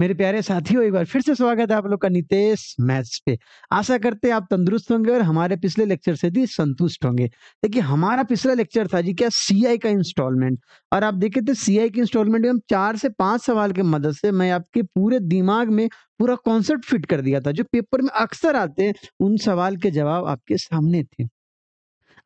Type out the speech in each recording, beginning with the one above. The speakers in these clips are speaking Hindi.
मेरे प्यारे साथियों एक बार फिर से स्वागत है आप लोग का नितेश मैथ्स पे आशा करते हैं आप तंदुरुस्त होंगे और हमारे पिछले लेक्चर से भी संतुष्ट होंगे देखिए हमारा पिछला लेक्चर था जी क्या सीआई का इंस्टॉलमेंट और आप देखे थे सीआई के इंस्टॉलमेंट में हम चार से पांच सवाल की मदद से मैं आपके पूरे दिमाग में पूरा कॉन्सेप्ट फिट कर दिया था जो पेपर में अक्सर आते हैं उन सवाल के जवाब आपके सामने थे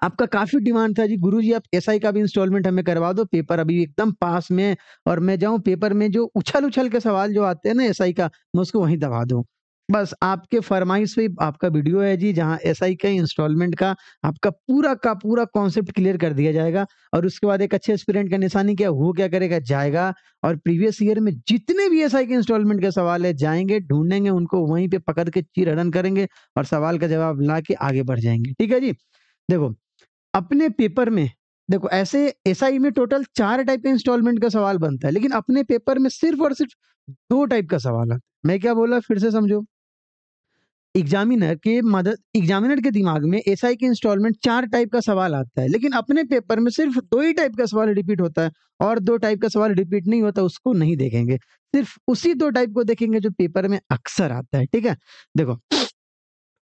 आपका काफी डिमांड था जी गुरु जी आप एस का भी इंस्टॉलमेंट हमें करवा दो पेपर अभी एकदम पास में और मैं जाऊँ पेपर में जो उछल उछल के सवाल जो आते हैं ना एस का मैं उसको वहीं दबा दूँ बस आपके फरमाइश पे आपका वीडियो है जी जहाँ एस आई का इंस्टॉलमेंट का आपका पूरा का पूरा कॉन्सेप्ट क्लियर कर दिया जाएगा और उसके बाद एक अच्छे स्टूडेंट का निशानी क्या वो क्या करेगा जाएगा और प्रीवियस ईयर में जितने भी एस आई के इंस्टॉलमेंट के सवाल है जाएंगे ढूंढेंगे उनको वहीं पे पकड़ के चीर करेंगे और सवाल का जवाब ला के आगे बढ़ जाएंगे ठीक है जी देखो अपने पेपर में देखो ऐसे एस में टोटल चार टाइप के इंस्टॉलमेंट का सवाल बनता है लेकिन अपने पेपर में सिर्फ और सिर्फ दो टाइप का सवाल है मैं क्या बोला फिर से समझो एग्जामिनर के मदद एग्जामिनर के दिमाग में एस आई के इंस्टॉलमेंट चार टाइप का सवाल आता है लेकिन अपने पेपर में सिर्फ दो ही टाइप का सवाल रिपीट होता है और दो टाइप का सवाल रिपीट नहीं होता उसको नहीं देखेंगे सिर्फ उसी दो टाइप को देखेंगे जो पेपर में अक्सर आता है ठीक है देखो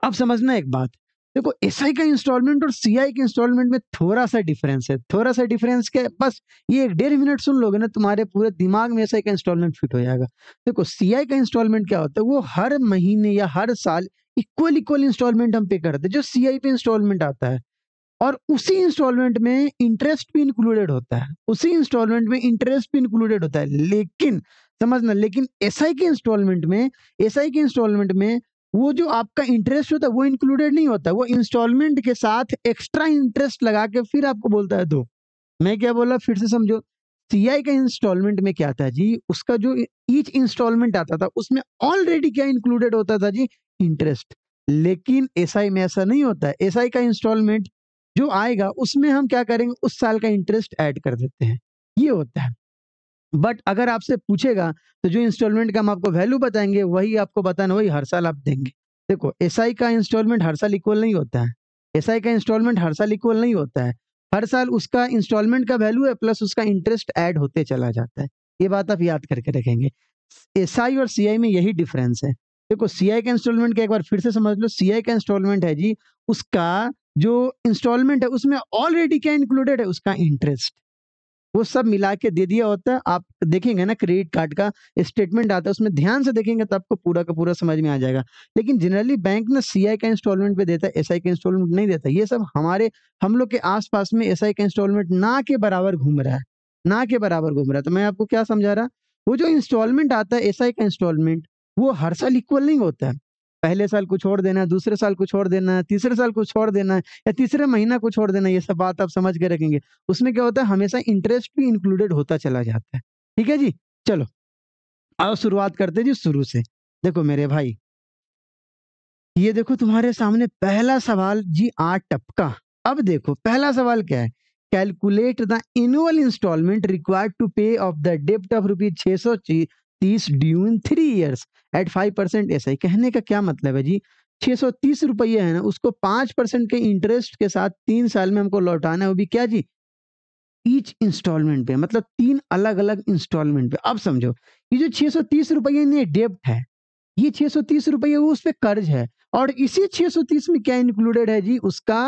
अब समझना एक बात देखो एस SI का इंस्टॉलमेंट और सी के इंस्टॉलमेंट में थोड़ा सा डिफरेंस है थोड़ा सा डिफरेंस क्या है बस ये एक डेढ़ मिनट सुन लोगे ना तुम्हारे पूरे दिमाग में एस का इंस्टॉलमेंट फिट हो जाएगा देखो सी का इंस्टॉलमेंट क्या होता है वो हर महीने या हर साल इक्वल इक्वल इंस्टॉलमेंट हम पे करते हैं जो सी पे इंस्टॉलमेंट आता है और उसी इंस्टॉलमेंट में इंटरेस्ट भी इंक्लूडेड होता है उसी इंस्टॉलमेंट में इंटरेस्ट भी इंक्लूडेड होता है लेकिन समझना लेकिन एस SI के इंस्टॉलमेंट में एस SI के इंस्टॉलमेंट में वो जो आपका इंटरेस्ट होता है वो इंक्लूडेड नहीं होता वो इंस्टॉलमेंट के साथ एक्स्ट्रा इंटरेस्ट लगा के फिर आपको बोलता है दो मैं क्या बोला फिर से समझो सीआई का इंस्टॉलमेंट में क्या था जी उसका जो ईच इंस्टॉलमेंट आता था उसमें ऑलरेडी क्या इंक्लूडेड होता था जी इंटरेस्ट लेकिन एसआई में ऐसा नहीं होता एस एसआई का इंस्टॉलमेंट जो आएगा उसमें हम क्या करेंगे उस साल का इंटरेस्ट ऐड कर देते हैं ये होता है बट अगर आपसे पूछेगा तो जो इंस्टॉलमेंट का हम आपको वैल्यू बताएंगे वही आपको बताना वही हर साल आप देंगे देखो एस का इंस्टॉलमेंट हर साल इक्वल नहीं होता है एस का इंस्टॉलमेंट हर साल इक्वल नहीं होता है हर साल उसका इंस्टॉलमेंट का वैल्यू है प्लस उसका इंटरेस्ट ऐड होते चला जाता है ये बात आप याद करके रखेंगे एस और सी में यही डिफरेंस है देखो सी का इंस्टॉलमेंट का एक बार फिर से समझ लो सी का इंस्टॉलमेंट है जी उसका जो इंस्टॉलमेंट है उसमें ऑलरेडी क्या इंक्लूडेड है उसका इंटरेस्ट वो सब मिला के दे दिया होता है आप देखेंगे ना क्रेडिट कार्ड का स्टेटमेंट आता है उसमें ध्यान से देखेंगे तो आपको पूरा का पूरा समझ में आ जाएगा लेकिन जनरली बैंक ना सी का इंस्टॉलमेंट पे देता है एस का इंस्टॉलमेंट नहीं देता ये सब हमारे हम लोग के आसपास में एस का इंस्टॉलमेंट ना के बराबर घूम रहा है ना के बराबर घूम रहा है तो मैं आपको क्या समझा रहा वो जो इंस्टॉलमेंट आता है एस का इंस्टॉलमेंट वो हर साल इक्वल नहीं होता है पहले साल कुछ और देना है दूसरे साल कुछ और देना है तीसरे साल कुछ और देना है या तीसरे महीना कुछ और देना है ये सब बात आप समझ के रखेंगे उसमें क्या होता है हमेशा इंटरेस्ट भी इंक्लूडेड होता चला जाता है ठीक है जी चलो आओ शुरुआत करते जी शुरू से देखो मेरे भाई ये देखो तुम्हारे सामने पहला सवाल जी आठ टपका अब देखो पहला सवाल क्या है calculate the annual instalment required to pay off the डेप्ट ऑफ रुपीज छह सौ तीस due in three years at five percent S ही कहने का क्या मतलब है जी छः सौ तीस रुपये है ना उसको पाँच परसेंट के इंटरेस्ट के साथ तीन साल में हमको लौटाना है वो भी क्या जी ईच इंस्टॉलमेंट पे मतलब तीन अलग अलग इंस्टॉलमेंट पे अब समझो ये जो छः सौ तीस रुपये ये डेप्ट है ये छः सौ तीस रुपये वो उस पर कर्ज है और इसी छः सौ तीस में क्या इंक्लूडेड है जी उसका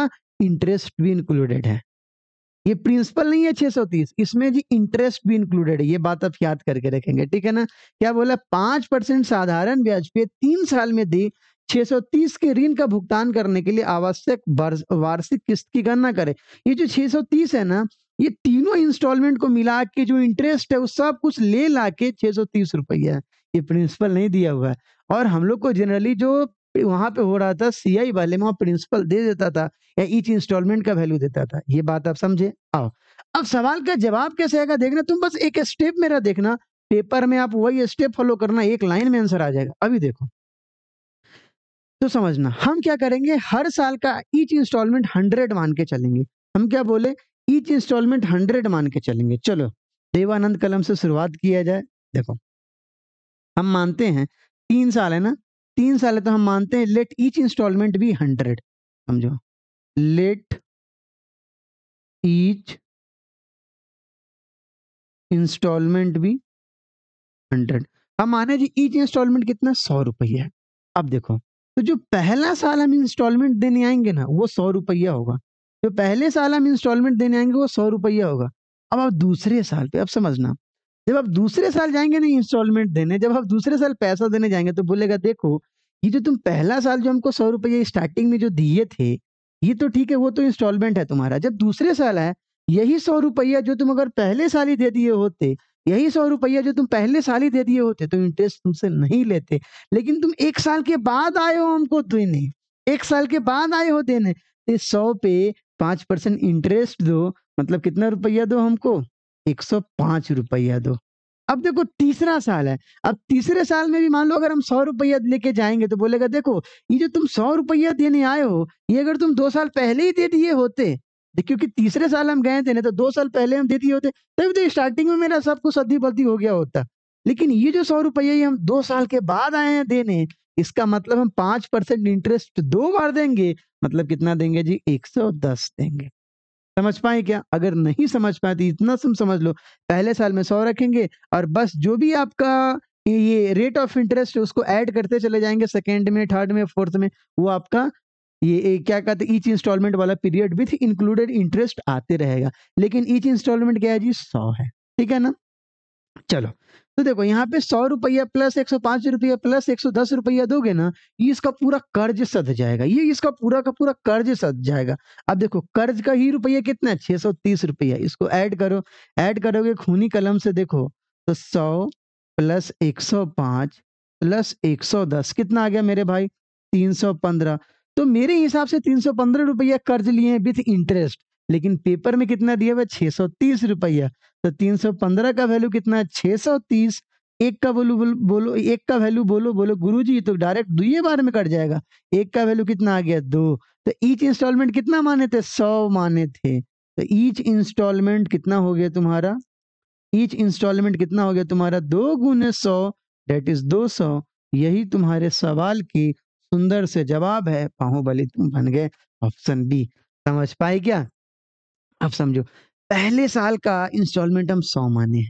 इंटरेस्ट भी इंक्लूडेड है ये प्रिंसिपल नहीं है सौ तीस इसमें जी इंटरेस्ट भी इंक्लूडेड है ये बात आप याद करके रखेंगे ठीक है ना क्या बोला पांच परसेंट साधारण ब्याज पे तीन साल में दी 630 के ऋण का भुगतान करने के लिए आवश्यक वार्षिक किस्त की गणना करें ये जो 630 है ना ये तीनों इंस्टॉलमेंट को मिला के जो इंटरेस्ट है वो सब कुछ ले ला के छह सौ तीस रुपया ये प्रिंसिपल नहीं दिया हुआ है और हम लोग को जनरली जो वहां पे हो रहा था सीआई वाले में वहां प्रिंसिपल दे देता था या ईच इंस्टॉलमेंट का वैल्यू देता था ये बात आप समझे आओ अब सवाल का जवाब कैसे आएगा देखना तुम बस एक स्टेप मेरा देखना पेपर में आप वही स्टेप फॉलो करना एक लाइन में आंसर आ जाएगा अभी देखो तो समझना हम क्या करेंगे हर साल का ईच इंस्टॉलमेंट हंड्रेड मान के चलेंगे हम क्या बोले ईच इंस्टॉलमेंट हंड्रेड मान के चलेंगे चलो देवानंद कलम से शुरुआत किया जाए देखो हम मानते हैं तीन साल है ना तीन साल है तो हम मानते हैं लेट ईच इंस्टॉलमेंट भी हंड्रेड समझो लेट ईच इंस्टॉलमेंट भी हंड्रेड हम माने जी ईच इंस्टॉलमेंट कितना सौ रुपया अब देखो तो जो पहला साल हम इंस्टॉलमेंट देने आएंगे ना वो सौ रुपया होगा जो पहले साल हम इंस्टॉलमेंट देने आएंगे वो सौ रुपया होगा अब आप दूसरे साल पे अब समझना जब आप दूसरे साल जाएंगे ना इंस्टॉलमेंट देने जब आप दूसरे साल पैसा देने जाएंगे तो बोलेगा देखो ये जो तुम पहला साल जो हमको सौ रुपये स्टार्टिंग में जो दिए थे ये तो ठीक है वो तो इंस्टॉलमेंट है तुम्हारा जब दूसरे साल है यही सौ रुपया जो तुम अगर पहले साल ही दे दिए होते यही सौ रुपया जो तुम पहले साल ही दे दिए होते तो इंटरेस्ट तुमसे नहीं लेते लेकिन तुम एक साल के बाद आए हो हमको देने एक साल के बाद आए हो देने तो सौ पे पाँच परसेंट इंटरेस्ट दो मतलब कितना रुपया दो हमको एक सौ पांच रुपया दो अब देखो तीसरा साल है अब तीसरे साल में भी मान लो अगर हम सौ रुपया लेके जाएंगे तो बोलेगा देखो ये जो तुम सौ रुपया देने आए हो ये अगर तुम दो साल पहले ही दे दिए होते तो क्योंकि तीसरे साल हम गए थे ना तो दो साल पहले हम दे दिए होते तभी तो स्टार्टिंग में मेरा सब कुछ सदी बल्दी हो गया होता लेकिन ये जो सौ रुपया हम दो साल के बाद आए हैं देने इसका मतलब हम पांच परसेंट इंटरेस्ट दो बार देंगे मतलब कितना देंगे जी एक सौ दस देंगे समझ पाए क्या अगर नहीं समझ पाए तो इतना सम समझ लो पहले साल में सौ रखेंगे और बस जो भी आपका ये रेट ऑफ इंटरेस्ट उसको ऐड करते चले जाएंगे सेकेंड में थर्ड में फोर्थ में वो आपका ये क्या कहते हैं ईच इंस्टॉलमेंट वाला पीरियड विथ इंक्लूडेड इंटरेस्ट आते रहेगा लेकिन ईच इंस्टॉलमेंट क्या है जी सौ है ठीक है ना चलो तो देखो यहाँ पे सौ रुपया प्लस एक सौ पांच रुपया प्लस एक सौ दस रुपया दोगे ना ये इसका पूरा कर्ज सद जाएगा ये इसका पूरा का पूरा कर्ज सद जाएगा अब देखो कर्ज का ही रुपया कितना है छह सौ तीस रुपया इसको ऐड करो ऐड करोगे खूनी कलम से देखो तो सौ प्लस एक सौ पांच प्लस एक सौ दस कितना आ गया मेरे भाई तीन सौ पंद्रह तो मेरे हिसाब से तीन सौ पंद्रह रुपया कर्ज लिए हैं विथ इंटरेस्ट लेकिन पेपर में कितना दिया हुआ छह सौ तीस रुपया तो 315 का वैल्यू कितना है 630 एक का बोलो बोलो एक का वैल्यू बोलो बोलो गुरुजी तो डायरेक्ट दुए बार में कट जाएगा एक का वैल्यू कितना आ गया दो तो ईच इंस्टॉलमेंट कितना माने थे सौ माने थे तो ईच इंस्टॉलमेंट कितना हो गया तुम्हारा ईच इंस्टॉलमेंट कितना हो गया तुम्हारा दो गुने सौ डेट इज दो सौ यही तुम्हारे सवाल की सुंदर से जवाब है पाहुबली तुम बन गए ऑप्शन बी समझ पाए क्या अब समझो पहले साल का इंस्टॉलमेंट हम सौ माने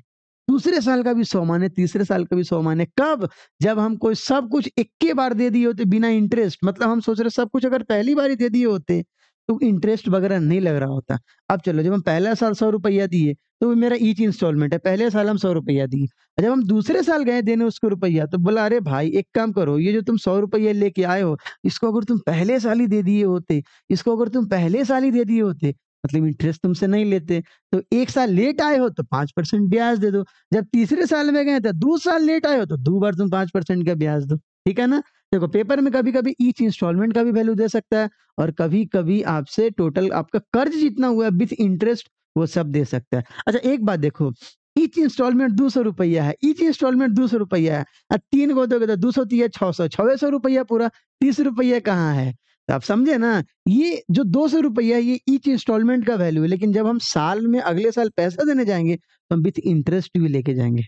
दूसरे साल का भी सौ माने तीसरे साल का भी सौ माने कब जब हम कोई सब कुछ इक्के बार दे दिए होते बिना इंटरेस्ट मतलब हम सोच रहे सब कुछ अगर पहली बार ही दे दिए होते तो इंटरेस्ट वगैरह नहीं लग रहा होता अब चलो जब हम पहला साल सौ रुपया दिए तो वो मेरा ईच इंस्टॉलमेंट है पहले साल हम सौ रुपया दिए जब हम दूसरे साल गए देने उसको रुपया तो बोला अरे भाई एक काम करो ये जो तुम सौ रुपया लेके आए हो इसको अगर तुम पहले साल ही दे दिए होते इसको अगर तुम पहले साल ही दे दिए होते मतलब इंटरेस्ट तुमसे नहीं लेते तो एक साल लेट आए हो तो पांच परसेंट ब्याज दे दो जब तीसरे साल में गए तो दो साल लेट आए हो तो दो बार तुम पांच परसेंट का ब्याज दो ठीक है ना देखो पेपर में कभी कभी ईच इंस्टॉलमेंट का भी वैल्यू दे सकता है और कभी कभी आपसे टोटल आपका कर्ज जितना हुआ विथ इंटरेस्ट वो सब दे सकता है अच्छा एक बात देखो ईच इंस्टॉलमेंट दो सौ रुपया है ईच इंस्टॉलमेंट दो सौ रुपया है तीन गो दोगे तो दो सौ तीस छः सौ छः सौ रुपया पूरा तीस रुपया कहाँ है तो आप समझे ना ये जो दो सौ रुपया ये ईच इंस्टॉलमेंट का वैल्यू है लेकिन जब हम साल में अगले साल पैसा देने जाएंगे तो हम विथ इंटरेस्ट भी लेके जाएंगे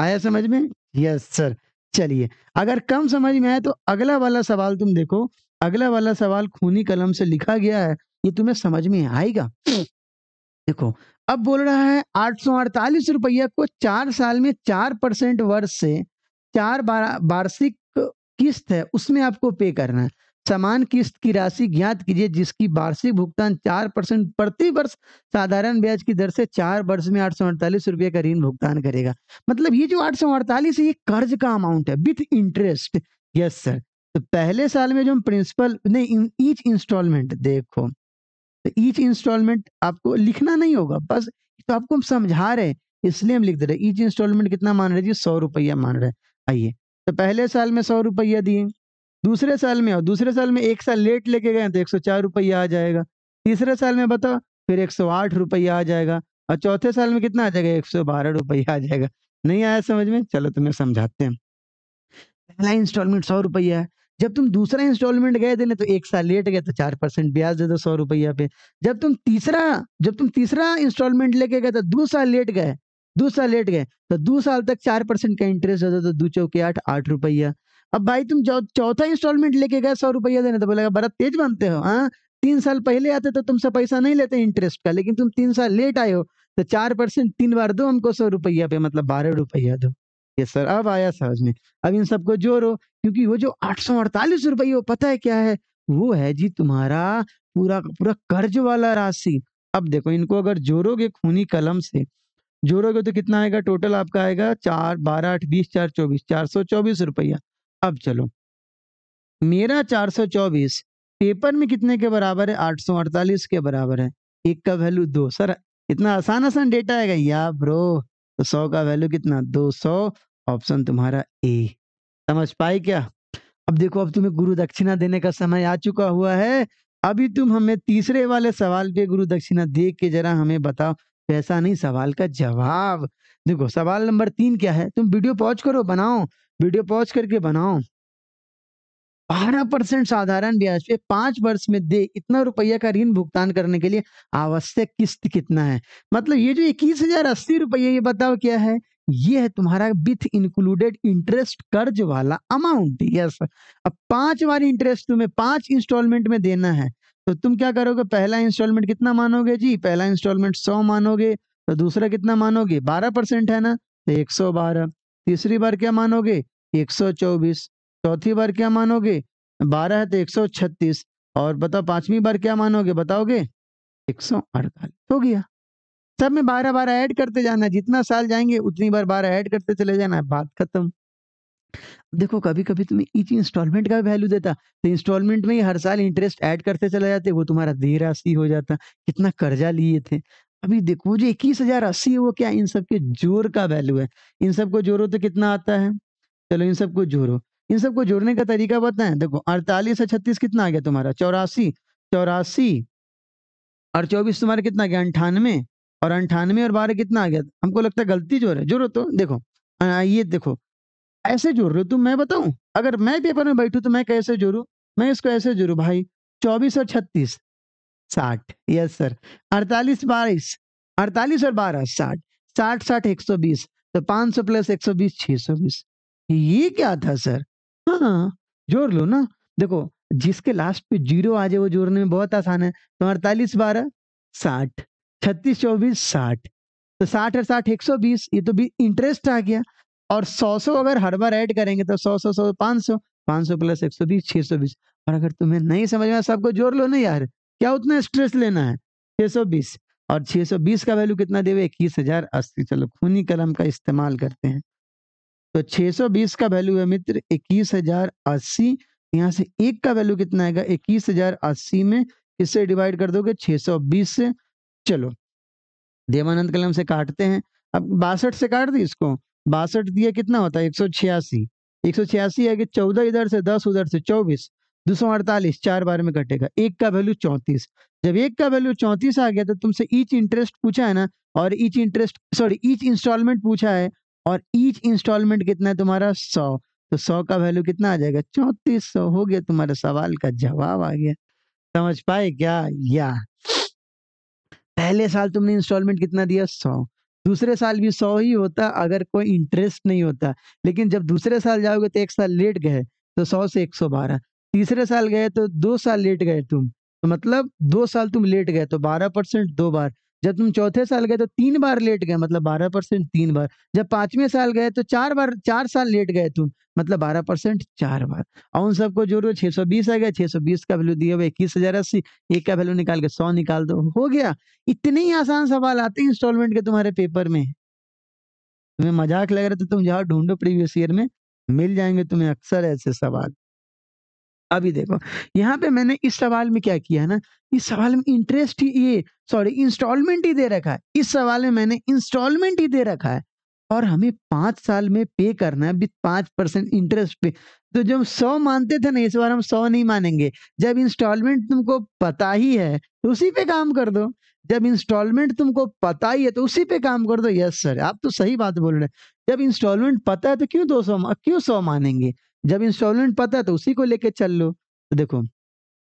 आया समझ में यस सर चलिए अगर कम समझ में आए तो अगला वाला सवाल तुम देखो अगला वाला सवाल खूनी कलम से लिखा गया है ये तुम्हें समझ में आएगा देखो अब बोल रहा है आठ सौ अड़तालीस रुपया को चार साल में चार परसेंट वर्ष से चार वार्षिक किस्त है उसमें आपको पे करना है समान किस्त की राशि ज्ञात कीजिए जिसकी वार्षिक भुगतान चार परसेंट प्रति वर्ष साधारण ब्याज की दर से चार वर्ष में आठ सौ अड़तालीस रुपये का ऋण भुगतान करेगा मतलब ये जो आठ सौ अड़तालीस है ये कर्ज का अमाउंट है विथ इंटरेस्ट यस सर तो पहले साल में जो हम प्रिंसिपल नहीं ईच इंस्टॉलमेंट देखो तो ईच इंस्टॉलमेंट आपको लिखना नहीं होगा बस तो आपको हम समझा रहे हैं इसलिए हम लिख दे रहे ईच इंस्टॉलमेंट कितना मान रहे जी सौ रुपया मान रहे आइए तो पहले साल में सौ रुपया दिए दूसरे साल में आओ दूसरे साल में एक साल लेट लेके गए तो एक सौ चार रुपया आ जाएगा तीसरे साल में बताओ फिर एक सौ आठ रुपया आ जाएगा और चौथे साल में कितना आ जाएगा एक सौ बारह रुपया आ जाएगा नहीं आया समझ में चलो तुम्हें समझाते हैं पहला इंस्टॉलमेंट सौ रुपया है जब तुम दूसरा इंस्टॉलमेंट गए देने तो एक साल लेट गए तो चार परसेंट ब्याज दे दो सौ रुपया पे जब तुम तीसरा जब तुम तीसरा इंस्टॉलमेंट लेके गए तो दो साल लेट गए दो साल लेट गए तो दो साल तक चार परसेंट का इंटरेस्ट दे दो तो दो चौके आठ आठ रुपया अब भाई तुम चौथा इंस्टॉलमेंट लेके गए सौ रुपया देने तो बोलेगा बड़ा तेज बनते हो हाँ तीन साल पहले आते तो तुमसे पैसा नहीं लेते इंटरेस्ट का लेकिन तुम तीन साल लेट आए हो तो चार परसेंट तीन बार दो हमको सौ रुपया पे मतलब बारह रुपया दो ये सर अब आया समझ में अब इन सबको जोड़ो क्योंकि वो जो आठ सौ अड़तालीस रुपये वो पता है क्या है वो है जी तुम्हारा पूरा पूरा कर्ज वाला राशि अब देखो इनको अगर जोड़ोगे खूनी कलम से जोड़ोगे तो कितना आएगा टोटल आपका आएगा चार बारह आठ बीस चार चौबीस चार सौ चौबीस रुपया अब चलो मेरा 424 पेपर में कितने के बराबर है 848 के बराबर है एक का वैल्यू दो सर इतना आसान आसान डेटा आएगा या ब्रो तो सौ का वैल्यू कितना दो सौ ऑप्शन तुम्हारा ए समझ पाए क्या अब देखो अब तुम्हें गुरु दक्षिणा देने का समय आ चुका हुआ है अभी तुम हमें तीसरे वाले सवाल पे गुरु दक्षिणा दे के जरा हमें बताओ वैसा नहीं सवाल का जवाब देखो सवाल नंबर तीन क्या है तुम वीडियो पॉज करो बनाओ वीडियो पॉज करके बनाओ बारह परसेंट साधारण ब्याज पे पांच वर्ष में दे इतना रुपया का ऋण भुगतान करने के लिए आवश्यक किस्त कितना है मतलब ये जो इक्कीस हजार अस्सी रुपये ये बताओ क्या है ये है तुम्हारा विथ इंक्लूडेड इंटरेस्ट कर्ज वाला अमाउंट यस अब पांच बार इंटरेस्ट तुम्हें पांच इंस्टॉलमेंट में देना है तो तुम क्या करोगे पहला इंस्टॉलमेंट कितना मानोगे जी पहला इंस्टॉलमेंट सौ मानोगे तो दूसरा कितना मानोगे बारह परसेंट है ना तो एक सौ बारह तीसरी बार क्या मानोगे 124 चौथी बार क्या मानोगे बारह तो 136 और बताओ पांचवी बार क्या मानोगे बताओगे 148 हो गया सब में बारह बारह ऐड करते जाना जितना साल जाएंगे उतनी बार बारह ऐड करते चले जाना है बात खत्म देखो कभी कभी तुम्हें ईच इंस्टॉलमेंट का वैल्यू देता तो इंस्टॉलमेंट में ही हर साल इंटरेस्ट ऐड करते चले जाते वो तुम्हारा देर राशि हो जाता कितना कर्जा लिए थे अभी देखो इक्कीस हजार अस्सी है वो क्या इन सब के का वैल्यू है इन सबको जोड़ो तो कितना आता है चलो इन सबको जोड़ो इन सबको जोड़ने का तरीका बताएं देखो अड़तालीस और छत्तीस कितना आ गया तुम्हारा चौरासी चौरासी और चौबीस तुम्हारा कितना आ गया अंठानवे और अंठानवे और बारह कितना आ गया हमको लगता है गलती जोड़ है जोड़ो तो देखो ये देखो ऐसे जोड़ रहे हो तुम मैं बताऊं अगर मैं पेपर में बैठू तो मैं कैसे जोड़ू मैं इसको ऐसे जोड़ू भाई चौबीस और छत्तीस साठ यस सर अड़तालीस बाईस अड़तालीस और बारह साठ साठ साठ एक सौ बीस तो पांच सौ प्लस एक सौ बीस छह सौ बीस ये क्या था सर हाँ जोड़ लो ना देखो जिसके लास्ट पे जीरो आ जाए वो जोड़ने में बहुत आसान है तो अड़तालीस बारह साठ छत्तीस चौबीस साठ तो साठ और साठ एक सौ बीस ये तो भी इंटरेस्ट आ गया और सौ सौ अगर हर बार ऐड करेंगे तो सौ सौ सौ पाँच सौ पाँच सौ प्लस एक सौ बीस छः सौ बीस और अगर तुम्हें नहीं समझ में सबको जोड़ लो ना यार क्या उतना स्ट्रेस लेना है 620 और 620 का वैल्यू कितना देवे इक्कीस हजार अस्सी चलो खूनी कलम का इस्तेमाल करते हैं तो 620 का वैल्यू है मित्र इक्कीस हजार अस्सी यहाँ से एक का वैल्यू कितना आएगा इक्कीस हजार अस्सी में इससे डिवाइड कर दोगे 620 से चलो देवानंद कलम से काटते हैं अब बासठ से काट दी इसको बासठ दिया कितना होता है एक सौ छियासी एक सौ छियासी है कि चौदह इधर से दस उधर से चौबीस दो सौ अड़तालीस चार बार में कटेगा एक का वैल्यू चौंतीस जब एक का वैल्यू चौंतीस आ गया तो तुमसे ईच इंटरेस्ट पूछा है ना और each interest sorry each instalment पूछा है और ईच इंस्टॉलमेंट कितना है तुम्हारा सौ तो सौ का वैल्यू कितना आ जाएगा चौंतीस सौ हो गया तुम्हारे सवाल का जवाब आ गया समझ पाए क्या या पहले साल तुमने इंस्टॉलमेंट कितना दिया सौ दूसरे साल भी सौ ही होता अगर कोई इंटरेस्ट नहीं होता लेकिन जब दूसरे साल जाओगे तो एक साल लेट गए तो सौ से एक सौ बारह तीसरे साल गए तो दो साल लेट गए तुम तो मतलब दो साल तुम लेट गए तो बारह परसेंट दो बार जब तुम चौथे साल गए तो तीन बार लेट गए मतलब बारह परसेंट तीन बार जब पांचवें साल गए तो चार बार चार साल लेट गए तुम मतलब बारह परसेंट चार बार और उन सबको जोड़ो छह सौ बीस आ गया छह सौ बीस का वैल्यू दिया हुआ इक्कीस हजार अस्सी एक का वैल्यू निकाल के सौ निकाल दो हो गया इतने ही आसान सवाल आते हैं इंस्टॉलमेंट के तुम्हारे पेपर में तुम्हें मजाक लग रहा था तुम जाओ ढूंढो प्रीवियस ईयर में मिल जाएंगे तुम्हें अक्सर ऐसे सवाल अभी देखो यहाँ पे मैंने इस सवाल में क्या किया है ना इस सवाल में इंटरेस्ट ही ये सॉरी इंस्टॉलमेंट ही दे रखा है इस सवाल में मैंने इंस्टॉलमेंट ही दे रखा है और हमें पांच साल में पे करना है विथ पांच परसेंट इंटरेस्ट पे तो जब सौ मानते थे ना इस बार हम सौ नहीं मानेंगे जब इंस्टॉलमेंट तुमको पता ही है तो उसी पे काम कर दो जब इंस्टॉलमेंट तुमको पता ही है तो उसी पे काम कर दो यस सर आप तो सही बात बोल रहे हैं जब इंस्टॉलमेंट पता है तो क्यों दो सौ क्यों सौ मानेंगे जब इंस्टॉलमेंट पता है तो उसी को लेके चल लो तो देखो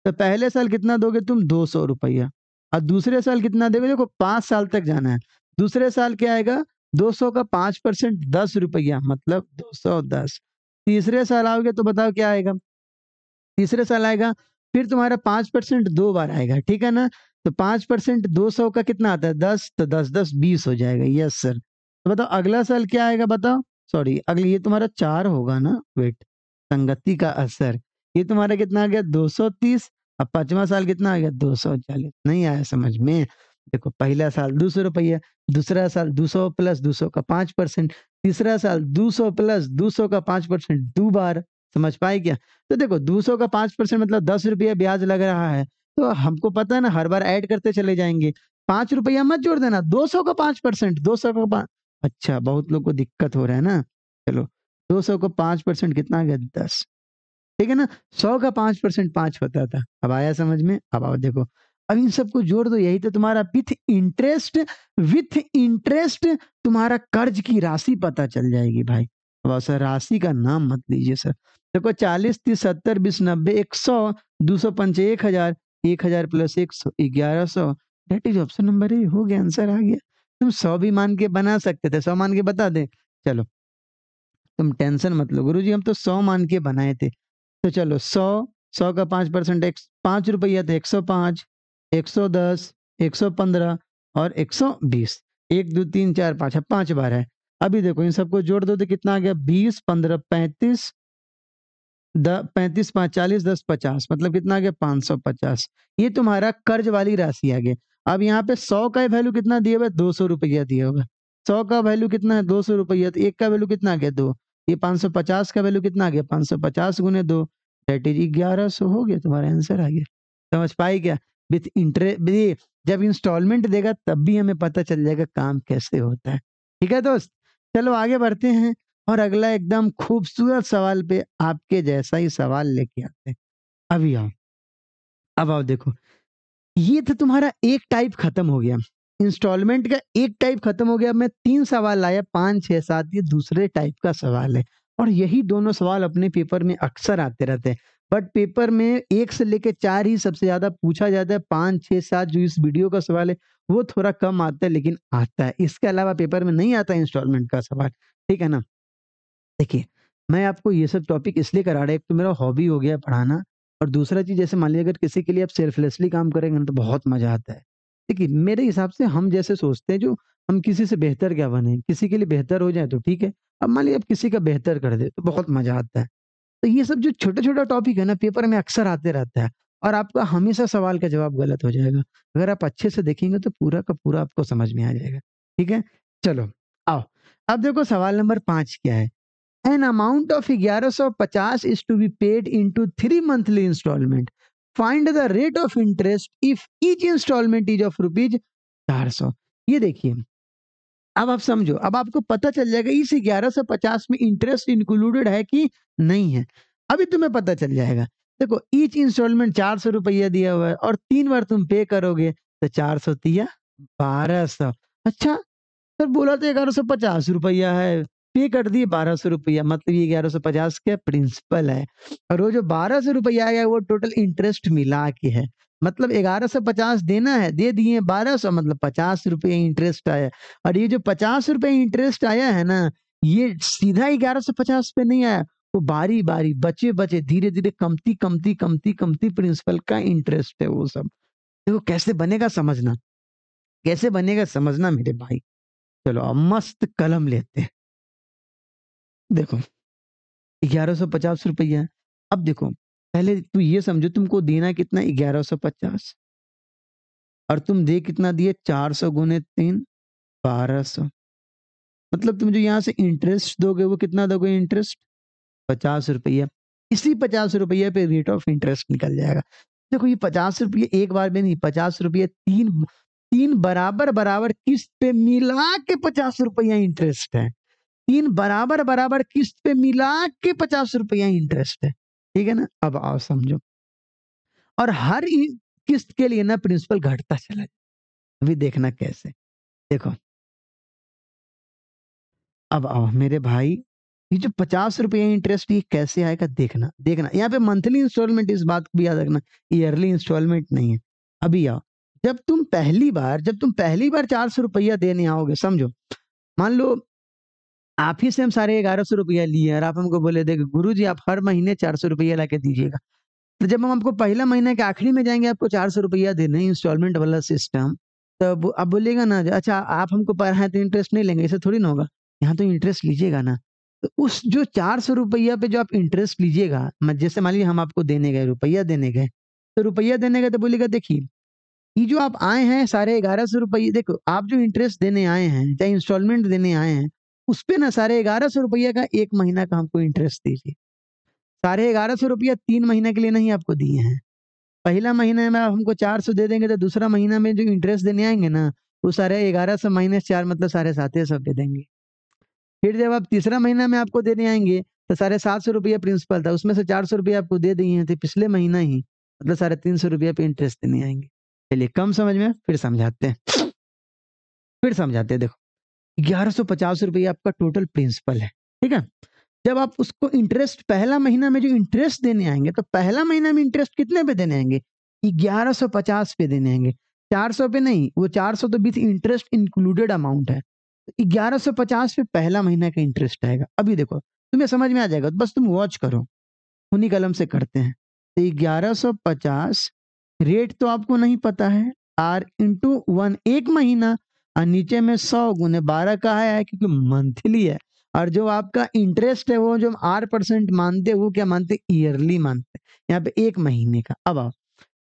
तो पहले साल कितना दोगे तुम दो सौ रुपया और दूसरे साल कितना देगे देखो पांच साल तक जाना है दूसरे साल क्या आएगा दो सौ का पांच परसेंट दस रुपया मतलब दो सौ दस तीसरे साल आओगे तो बताओ क्या आएगा तीसरे साल आएगा फिर तुम्हारा पांच परसेंट दो बार आएगा ठीक है ना तो पांच परसेंट दो सौ का कितना आता है दस तो दस दस बीस हो जाएगा यस सर तो बताओ अगला साल क्या आएगा बताओ सॉरी अगले ये तुम्हारा चार होगा ना वेट संगति का असर ये तुम्हारा कितना आ गया 230 अब पांचवा साल कितना आ गया 240 नहीं आया समझ में देखो पहला साल दो सौ रुपया दूसरा साल दो सौ प्लस दो सौ का पांच परसेंट तीसरा साल दो सौ प्लस दो सौ का पांच परसेंट दो बार समझ पाए क्या तो देखो दो सौ का पांच परसेंट मतलब दस रुपया ब्याज लग रहा है तो हमको पता है ना हर बार ऐड करते चले जाएंगे पांच रुपया मत जोड़ देना दो सौ का पांच परसेंट दो सौ का पा... अच्छा बहुत लोग को दिक्कत हो रहा है ना चलो दो सौ को पांच परसेंट कितना आ गया दस ठीक है ना सौ का पांच परसेंट पांच होता था अब आया समझ में अब आओ देखो अब इन सबको जोड़ दो यही तो तुम्हारा विथ इंटरेस्ट विथ इंटरेस्ट तुम्हारा कर्ज की राशि पता चल जाएगी भाई अब सर राशि का नाम मत लीजिए सर देखो चालीस तीस सत्तर बीस नब्बे एक सौ दो सौ पंच एक हजार एक हजार प्लस एक सौ ग्यारह सौ that is option number A हो गया आंसर आ गया तुम सौ भी मान के बना सकते थे सौ मान के बता दे चलो तुम टेंशन मत लो गुरु जी हम तो सौ मान के बनाए थे तो चलो सौ सौ का पाँच परसेंट एक पाँच रुपया था एक सौ पाँच एक सौ दस एक सौ पंद्रह और एक सौ बीस एक दो तीन चार पाँच है पाँच बार है अभी देखो इन सबको जोड़ दो तो कितना आ गया बीस पंद्रह पैंतीस द पैंतीस पाँच चालीस दस पचास मतलब कितना आ गया पाँच सौ पचास ये तुम्हारा कर्ज वाली राशि आ गया अब यहाँ पे सौ का वैल्यू कितना दिया हुआ है दो सौ रुपया दिया हुआ है सौ का वैल्यू कितना है दो सौ रुपया तो एक का वैल्यू कितना आ गया दो ये 550 का वैल्यू कितना आ गया 550 सौ गुने दो डेट इज ग्यारह सौ हो गया तुम्हारा आंसर आ गया समझ पाई क्या विथ इंटरेस्ट जब इंस्टॉलमेंट देगा तब भी हमें पता चल जाएगा काम कैसे होता है ठीक है दोस्त चलो आगे बढ़ते हैं और अगला एकदम खूबसूरत सवाल पे आपके जैसा ही सवाल लेके आते हैं अभी आओ अब आओ देखो ये तो तुम्हारा एक टाइप खत्म हो गया इंस्टॉलमेंट का एक टाइप खत्म हो गया मैं तीन सवाल लाया पाँच छः सात ये दूसरे टाइप का सवाल है और यही दोनों सवाल अपने पेपर में अक्सर आते रहते हैं बट पेपर में एक से लेके चार ही सबसे ज़्यादा पूछा जाता है पाँच छः सात जो इस वीडियो का सवाल है वो थोड़ा कम आता है लेकिन आता है इसके अलावा पेपर में नहीं आता इंस्टॉलमेंट का सवाल ठीक है ना देखिए मैं आपको ये सब टॉपिक इसलिए करा रहा है एक तो मेरा हॉबी हो गया पढ़ाना और दूसरा चीज़ जैसे मान लीजिए अगर किसी के लिए आप सेल्फलेसली काम करेंगे ना तो बहुत मज़ा आता है देखिए, मेरे हिसाब से हम जैसे सोचते हैं जो हम किसी से बेहतर क्या बने, किसी के लिए बेहतर हो जाए तो ठीक है। अब मान लीजिए आप किसी का बेहतर कर दे तो हाँ। बहुत मज़ा आता है। तो ये सब जो छोटा-छोटा टॉपिक है ना पेपर में अक्सर आते रहता है और आपका हमेशा सवाल का जवाब गलत हो जाएगा। अगर आप अच्छे से देखेंगे तो पूरा का पूरा आपको समझ में आ जाएगा। ठीक है? चलो आओ, अब देखो सवाल नंबर पांच क्या है? एन अमाउंट ऑफ ग्यारह सौ पचास is to be paid in two three monthly instalment find the rate of interest if each instalment is of rupees चार सौ ये देखिए अब आप समझो अब आपको पता चल जाएगा इस ग्यारह सौ पचास में इंटरेस्ट इंक्लूडेड है कि नहीं है अभी तुम्हें पता चल जाएगा देखो ईच इंस्टॉलमेंट चार सौ रुपया दिया हुआ है और तीन बार तुम पे करोगे तो चार सौ दिया बारह सौ अच्छा सर तो बोला तो ग्यारह सौ पचास रुपया है पे कर दिए बारह सौ रुपया मतलब ये ग्यारह सौ पचास का प्रिंसिपल है और वो जो बारह सौ रुपया आया वो टोटल इंटरेस्ट मिला के है मतलब ग्यारह सौ पचास देना है दे दिए बारह सौ मतलब पचास रुपये इंटरेस्ट आया और ये जो पचास रुपये इंटरेस्ट आया है ना ये सीधा ही ग्यारह सौ पचास पे नहीं आया वो बारी बारी बचे बचे धीरे धीरे कमती कमती कमती कमती प्रिंसिपल का इंटरेस्ट है वो सब देखो कैसे बनेगा समझना कैसे बनेगा समझना मेरे भाई चलो अब मस्त कलम लेते हैं देखो, ग्यारह पचास रुपया, अब देखो, पहले तू ये समझो तुमको देना कितना ग्यारह सौ पचास और तुम दे कितना दिए चार सौ गुने तीन बारह सौ मतलब तुम जो यहाँ से इंटरेस्ट दोगे वो कितना दोगे इंटरेस्ट? पचास रुपया इसी पचास रुपया पे रेट ऑफ इंटरेस्ट निकल जाएगा। देखो ये पचास रुपये एक बार में नहीं पचास रुपये तीन तीन बराबर-बराबर किस्त पे मिला के पचास रुपया इंटरेस्ट है। तीन बराबर बराबर किस्त पे मिला के पचास रुपया इंटरेस्ट है ठीक है ना अब आओ समझो और हर किस्त के लिए ना प्रिंसिपल घटता चला जाए अभी देखना कैसे देखो अब आओ मेरे भाई ये जो पचास रुपये इंटरेस्ट ये कैसे आएगा देखना देखना यहाँ पे मंथली इंस्टॉलमेंट इस बात को भी याद रखना ईयरली इंस्टॉलमेंट नहीं है अभी आओ जब तुम पहली बार जब तुम पहली बार चार सौ रुपया देने आओगे समझो मान लो आप ही से हम सारे ग्यारह सौ रुपया लिए और आप हमको बोले देख गुरु जी आप हर महीने चार सौ रुपया ला के दीजिएगा तो जब हम आपको पहला महीने के आखिरी में जाएंगे आपको चार सौ रुपया देने इंस्टॉलमेंट वाला सिस्टम तो आप बोलिएगा ना अच्छा आप हमको पढ़ाए तो इंटरेस्ट नहीं लेंगे ऐसे थोड़ी ना होगा यहाँ तो इंटरेस्ट लीजिएगा ना तो उस जो चार सौ रुपया पे जो आप इंटरेस्ट लीजिएगा जैसे मान लीजिए हम आपको देने गए रुपया देने गए तो रुपया देने गए तो बोलिएगा देखिए ये जो आप आए हैं सारे ग्यारह सौ रुपये देखो आप जो इंटरेस्ट देने आए हैं चाहे इंस्टॉलमेंट देने आए हैं उस पर ना साढ़े ग्यारह सौ रुपया का एक महीना का हमको इंटरेस्ट दीजिए साढ़े ग्यारह सौ रुपया तीन महीने के लिए नहीं आपको दिए हैं पहला महीना में आप हमको चार सौ दे देंगे तो दूसरा महीना में जो इंटरेस्ट देने आएंगे ना वो साढ़े ग्यारह सौ माइनस चार मतलब साढ़े सात सौ दे देंगे फिर जब आप तीसरा महीना में आपको देने आएंगे तो साढ़े सात सौ रुपया प्रिंसिपल था उसमें से चार सौ रुपया आपको दे दिए थे तो पिछले महीना ही मतलब साढ़े तीन सौ रुपया पे इंटरेस्ट देने आएंगे चलिए कम समझ में फिर समझाते हैं फिर समझाते हैं देखो ग्यारह सौ पचास रुपये आपका टोटल प्रिंसिपल है ठीक है जब आप उसको इंटरेस्ट पहला महीना में जो इंटरेस्ट देने आएंगे तो पहला महीना में इंटरेस्ट कितने पे देने आएंगे ग्यारह सौ पचास पे देने आएंगे चार सौ पे नहीं वो चार सौ तो बीस इंटरेस्ट इंक्लूडेड अमाउंट है तो ग्यारह सौ पचास पे पहला महीना का इंटरेस्ट आएगा अभी देखो तुम्हें समझ में आ जाएगा बस तुम वॉच करो उन्हीं कलम से करते हैं तो ग्यारह सौ पचास रेट तो आपको नहीं पता है आर इंटू वन एक महीना और नीचे में सौ गुने बारह का है क्योंकि मंथली है और जो आपका इंटरेस्ट है वो जो आर परसेंट मानते वो क्या मानते ईयरली मानते यहाँ पे एक महीने का अब आप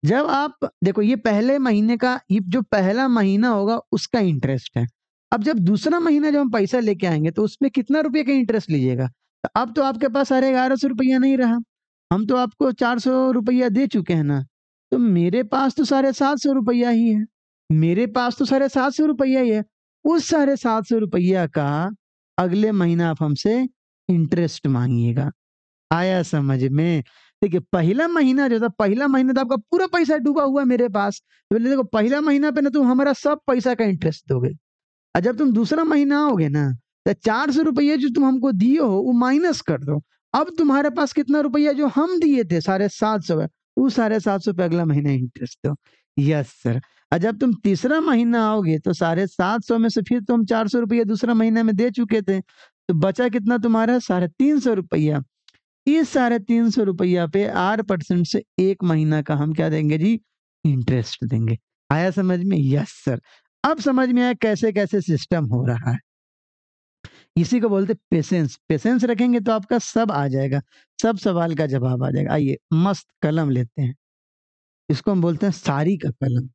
जब आप देखो ये पहले महीने का ये जो पहला महीना होगा उसका इंटरेस्ट है अब जब दूसरा महीना जब हम पैसा लेके आएंगे तो उसमें कितना रुपये का इंटरेस्ट लीजिएगा तो अब तो आपके पास साढ़े ग्यारह सौ रुपया नहीं रहा हम तो आपको चार सौ रुपया दे चुके हैं ना तो मेरे पास तो साढ़े सात सौ रुपया ही है मेरे पास तो साढ़े सात सौ रुपया ही है उस साढ़े सात सौ रुपया का अगले महीना आप हमसे इंटरेस्ट मांगिएगा आया समझ में देखिए पहला महीना जो था पहला महीना तो आपका पूरा पैसा डूबा हुआ है मेरे पास तो बोले देखो पहला महीना पे ना तुम तो हमारा सब पैसा का इंटरेस्ट दोगे और जब तुम दूसरा महीना आओगे ना तो चार सौ रुपये जो तुम हमको दिए हो वो माइनस कर दो अब तुम्हारे पास कितना रुपया जो हम दिए थे साढ़े सात सौ वो साढ़े सात सौ पे अगला महीना इंटरेस्ट दो यस सर और जब तुम तीसरा महीना आओगे तो साढ़े सात सौ में से फिर तुम चार सौ रुपया दूसरा महीना में दे चुके थे तो बचा कितना तुम्हारा साढ़े तीन सौ रुपया इस साढ़े तीन सौ रुपया पे आठ परसेंट से एक महीना का हम क्या देंगे जी इंटरेस्ट देंगे आया समझ में यस सर अब समझ में आया कैसे कैसे सिस्टम हो रहा है इसी को बोलते पेशेंस पेशेंस रखेंगे तो आपका सब आ जाएगा सब सवाल का जवाब आ जाएगा आइए मस्त कलम लेते हैं इसको हम बोलते हैं सारी का कलम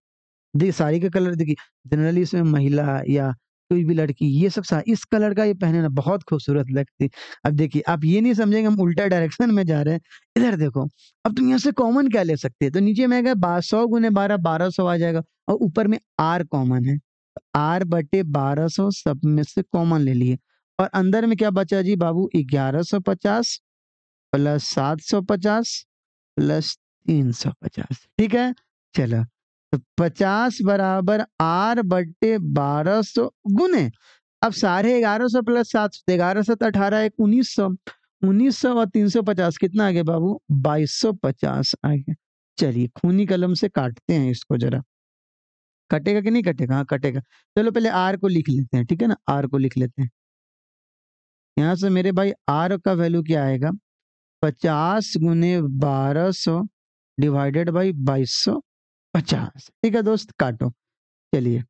देखिए साड़ी का कलर देखिए जनरली इसमें महिला या कोई भी लड़की ये सब सा इस कलर का ये पहने ना बहुत खूबसूरत लगती अब देखिए आप ये नहीं समझेंगे हम उल्टा डायरेक्शन में जा रहे हैं इधर देखो अब तुम तो यहाँ से कॉमन क्या ले सकते हैं तो नीचे में आएगा सौ गुने बारह बारह सौ आ जाएगा और ऊपर में आर कॉमन है आर बटे बारह सौ सब में से कॉमन ले लिए और अंदर में क्या बचा जी बाबू ग्यारह सौ पचास प्लस सात सौ पचास प्लस तीन सौ पचास ठीक है चलो तो पचास बराबर आर बट्टे बारह सौ गुने अब साढ़े ग्यारह सौ प्लस सात सौ ग्यारह सौ तो अठारह एक उन्नीस सौ उन्नीस सौ और तीन सौ पचास कितना आगे बाबू बाईस सौ पचास आगे चलिए खूनी कलम से काटते हैं इसको जरा कटेगा कि नहीं कटेगा हाँ कटेगा चलो पहले आर को लिख लेते हैं ठीक है ना आर को लिख लेते हैं यहाँ से मेरे भाई आर का वैल्यू क्या आएगा पचास गुने बारह सौ डिवाइडेड बाई बाईस सौ पचास अच्छा, ठीक है दोस्त काटो चलिए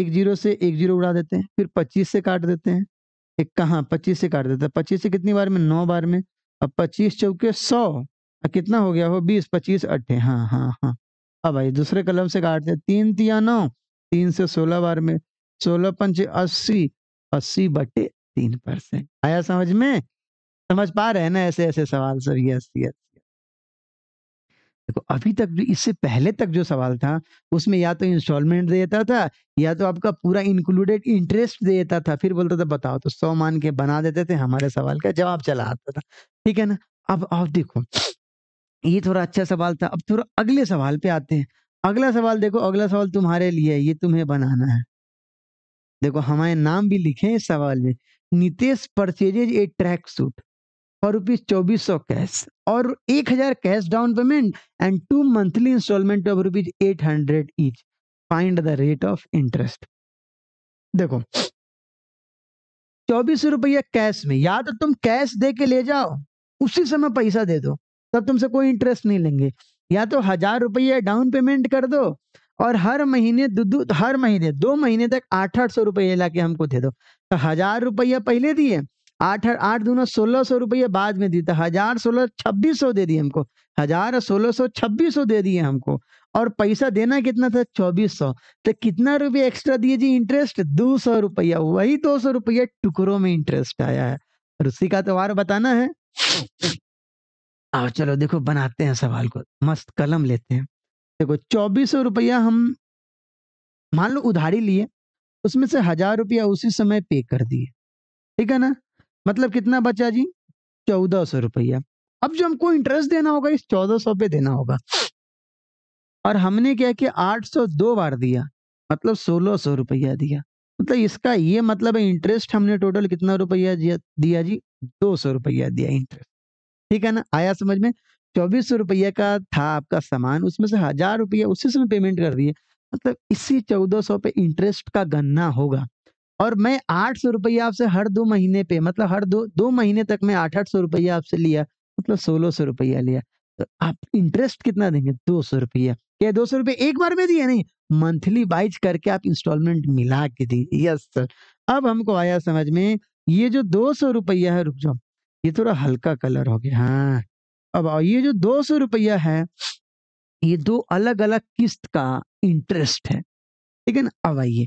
एक जीरो से एक जीरो उड़ा देते हैं फिर पच्चीस से काट देते हैं एक कहाँ पच्चीस से काट देते हैं पच्चीस से कितनी बार में नौ बार में अब पच्चीस चौके सौ कितना हो गया हो बीस पच्चीस अट्ठे हाँ हाँ हाँ अब भाई दूसरे कलम से काटते हैं तीन तिया नौ तीन से सोलह बार में सोलह पंच अस्सी अस्सी बटे तीन परसेंट आया समझ में समझ पा रहे हैं ना ऐसे ऐसे सवाल सर यस यस देखो अभी तक जो इससे पहले तक जो सवाल था उसमें या तो इंस्टॉलमेंट देता था या तो आपका पूरा इंक्लूडेड इंटरेस्ट देता था फिर बोलता था बताओ तो सौ मान के बना देते थे हमारे सवाल का जवाब चला आता था ठीक है ना अब आप देखो ये थोड़ा अच्छा सवाल था अब थोड़ा अगले सवाल पे आते हैं अगला सवाल देखो अगला सवाल तुम्हारे लिए ये तुम्हें बनाना है देखो हमारे नाम भी लिखे हैं इस सवाल में Nitesh purchases a track suit for rupees चौबीस सौ कैश और एक हजार cash down payment and two monthly instalment of rupees eight hundred each find the rate of interest देखो चौबीस रुपया कैश में या तो तुम कैश दे के ले जाओ उसी समय पैसा दे दो तब तुमसे कोई इंटरेस्ट नहीं लेंगे या तो हजार रुपया डाउन पेमेंट कर दो और हर महीने दो, दो हर महीने दो महीने तक आठ आठ सौ रुपये ला के हमको दे दो तो हजार रुपया पहले दिए आठ आठ दोनों सोलह सौ रुपये बाद में दी था तो हजार सोलह छब्बीस सौ दे दिए हमको हजार सोलह सौ छब्बीस सौ दे दिए हमको और पैसा देना कितना था चौबीस सौ तो कितना रुपये एक्स्ट्रा दिए जी इंटरेस्ट दो सौ रुपया वही दो सौ रुपया टुकड़ों में इंटरेस्ट आया है और उसी का तो त्योहार बताना है आओ चलो देखो बनाते हैं सवाल को मस्त कलम लेते हैं देखो चौबीस सौ रुपया हम मान लो उधारी लिए उसमें से हजार रुपया उसी समय पे कर दिए ठीक है ना मतलब कितना बचा जी चौदह सौ रुपया अब जो हमको इंटरेस्ट देना होगा इस चौदह सौ पे देना होगा और हमने क्या किया आठ सौ दो बार दिया मतलब सोलह सौ रुपया दिया मतलब इसका ये मतलब है इंटरेस्ट हमने टोटल कितना रुपया दिया जी दो सौ रुपया दिया इंटरेस्ट ठीक है ना आया समझ में चौबीस सौ रुपया का था आपका सामान उसमें से हजार रुपया उसी समय पेमेंट कर दिए मतलब इसी चौदह सौ पे इंटरेस्ट का गन्ना होगा और मैं आठ सौ रुपया आपसे हर दो महीने पे मतलब हर दो दो महीने तक मैं आठ आठ सौ रुपया आपसे लिया मतलब सोलह सौ रुपया लिया तो आप इंटरेस्ट कितना देंगे दो सौ रुपया क्या दो सौ रुपये एक बार में दिए नहीं मंथली वाइज करके आप इंस्टॉलमेंट मिला के दिए यस सर अब हमको आया समझ में ये जो दो सौ रुपया है रुक जाओ ये थोड़ा हल्का कलर हो गया हाँ अब ये जो दो सौ रुपया है ये दो अलग अलग किस्त का इंटरेस्ट है ठीक है ना अब आइए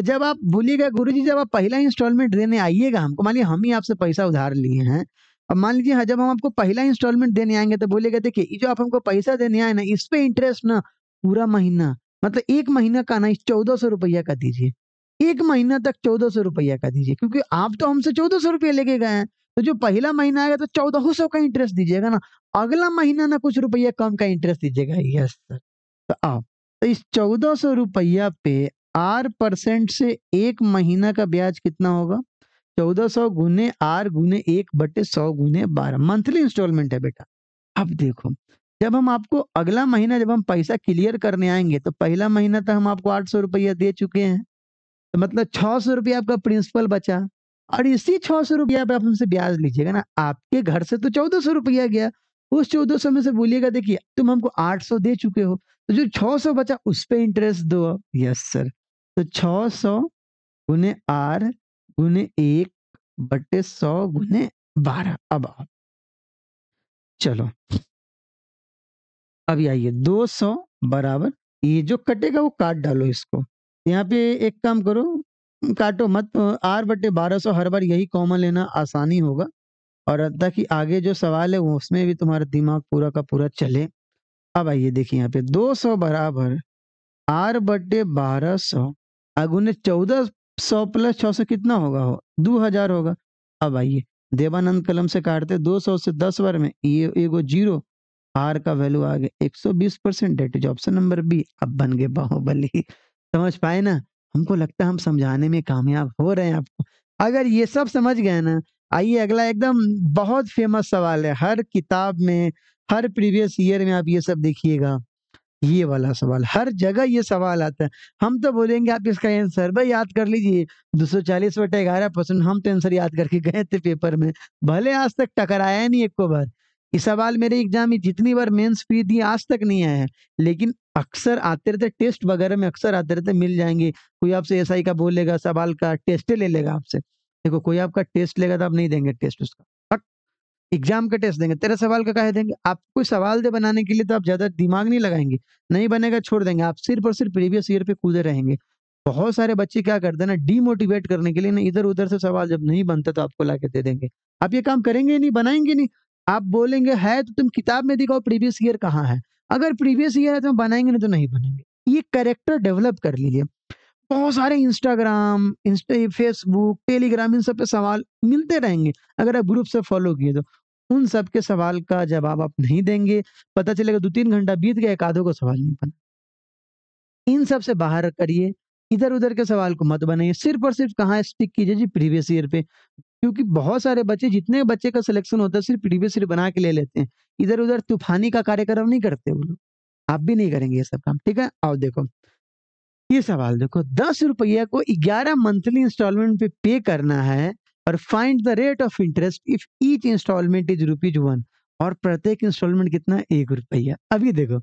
तो जब आप भूलिएगा गुरु जी जब आप पहला इंस्टॉलमेंट देने आइएगा हमको मान लीजिए हम ही आपसे पैसा उधार लिए हैं अब मान लीजिए हाँ, जब हम आपको पहला इंस्टॉलमेंट देने आएंगे तो बोलेगा देखिए ये जो आप हमको पैसा देने आए ना इस पे इंटरेस्ट ना पूरा महीना मतलब एक महीना का ना चौदह सौ रुपया का दीजिए एक महीना तक चौदह सौ रुपया का दीजिए क्योंकि आप तो हमसे चौदह सौ रुपया लेके गए हैं तो जो पहला महीना आएगा तो चौदह सौ का इंटरेस्ट दीजिएगा ना अगला महीना ना कुछ रुपया कम का इंटरेस्ट दीजिएगा यस सर तो आप तो इस चौदह सौ रुपया पे आर परसेंट से एक महीना का ब्याज कितना होगा चौदह सौ गुने आर गुने एक बटे सौ गुने बारह मंथली इंस्टॉलमेंट है बेटा अब देखो जब हम आपको अगला महीना जब हम पैसा क्लियर करने आएंगे तो पहला महीना तो हम आपको आठ सौ रुपया दे चुके हैं तो मतलब छः सौ रुपया आपका प्रिंसिपल बचा और इसी छः सौ रुपया आप हमसे ब्याज लीजिएगा ना आपके घर से तो चौदह सौ रुपया गया उस चौदह सौ में से बोलिएगा देखिए तुम हमको आठ सौ दे चुके हो तो जो छः सौ बचा उस पर इंटरेस्ट दो यस सर तो 600 सौ गुने आर गुने एक बटे सौ गुने बारह अब आप चलो अभी आइए दो सौ बराबर ये जो कटेगा वो काट डालो इसको यहाँ पे एक काम करो काटो मत आर बटे बारह सौ हर बार यही कॉमन लेना आसानी होगा और ताकि आगे जो सवाल है वो उसमें भी तुम्हारा दिमाग पूरा का पूरा चले अब आइए देखिए यहाँ पे दो सौ बराबर आर बटे बारह सौ अगुने चौदह सौ प्लस छः सौ कितना होगा हो दो हजार होगा अब आइए देवानंद कलम से काटते दो सौ से दस बार में ये एगो जीरो आर का वैल्यू आ गया एक सौ बीस percent that is option number B अब बन गए बाहुबली समझ पाए ना हमको लगता है हम समझाने में कामयाब हो रहे हैं आपको अगर ये सब समझ गए ना आइए अगला एकदम बहुत फेमस सवाल है हर किताब में हर प्रीवियस ईयर में आप ये सब देखिएगा ये वाला सवाल हर जगह ये सवाल आता है हम तो बोलेंगे आप इसका आंसर भाई याद कर लीजिए दो सौ चालीस बटे ग्यारह परसेंट हम तो आंसर याद करके गए थे पेपर में भले आज तक टकराया नहीं एक को बार ये सवाल मेरे एग्जाम में जितनी बार मेंस फ्री थी आज तक नहीं आया है लेकिन अक्सर आते रहते टेस्ट वगैरह में अक्सर आते रहते मिल जाएंगे कोई आपसे एस का बोलेगा सवाल का टेस्ट ले लेगा आपसे देखो कोई आपका टेस्ट लेगा तो आप नहीं देंगे टेस्ट उसका एग्जाम का टेस्ट देंगे तेरह सवाल का कहे देंगे आपको सवाल दे बनाने के लिए तो आप ज़्यादा दिमाग नहीं लगाएंगे नहीं बनेगा छोड़ देंगे आप सिर्फ और सिर्फ प्रीवियस ईयर पे कूदे रहेंगे बहुत सारे बच्चे क्या करते हैं ना डीमोटिवेट करने के लिए ना इधर उधर से सवाल जब नहीं बनता तो आपको ला दे देंगे आप ये काम करेंगे नहीं बनाएंगे नहीं आप बोलेंगे है तो तुम किताब में दिखाओ प्रीवियस ईयर कहाँ है अगर प्रीवियस ईयर है तो बनाएंगे नहीं तो नहीं बनेंगे ये करेक्टर डेवलप कर लीजिए बहुत सारे इंस्टाग्राम इंस्टा फेसबुक टेलीग्राम इन सब पे सवाल मिलते रहेंगे अगर आप ग्रुप से फॉलो किए तो उन सब के सवाल का जवाब आप नहीं देंगे पता चलेगा दो तीन घंटा बीत गया एक आधो को सवाल नहीं बना इन सब से बाहर करिए इधर उधर के सवाल को मत बनाइए सिर्फ और सिर्फ कहाँ स्टिक कीजिए जी प्रीवियस ईयर पे क्योंकि बहुत सारे बच्चे जितने बच्चे का सिलेक्शन होता है सिर्फ प्रीवियस ईयर बना के ले लेते हैं इधर उधर तूफानी का कार्यक्रम नहीं करते वो लोग आप भी नहीं करेंगे ये सब काम ठीक है आओ देखो ये सवाल देखो दस रुपया को ग्यारह मंथली इंस्टॉलमेंट पे पे करना है और find the rate of interest if each instalment is rupees one और प्रत्येक इंस्टॉलमेंट कितना एक रुपया अभी देखो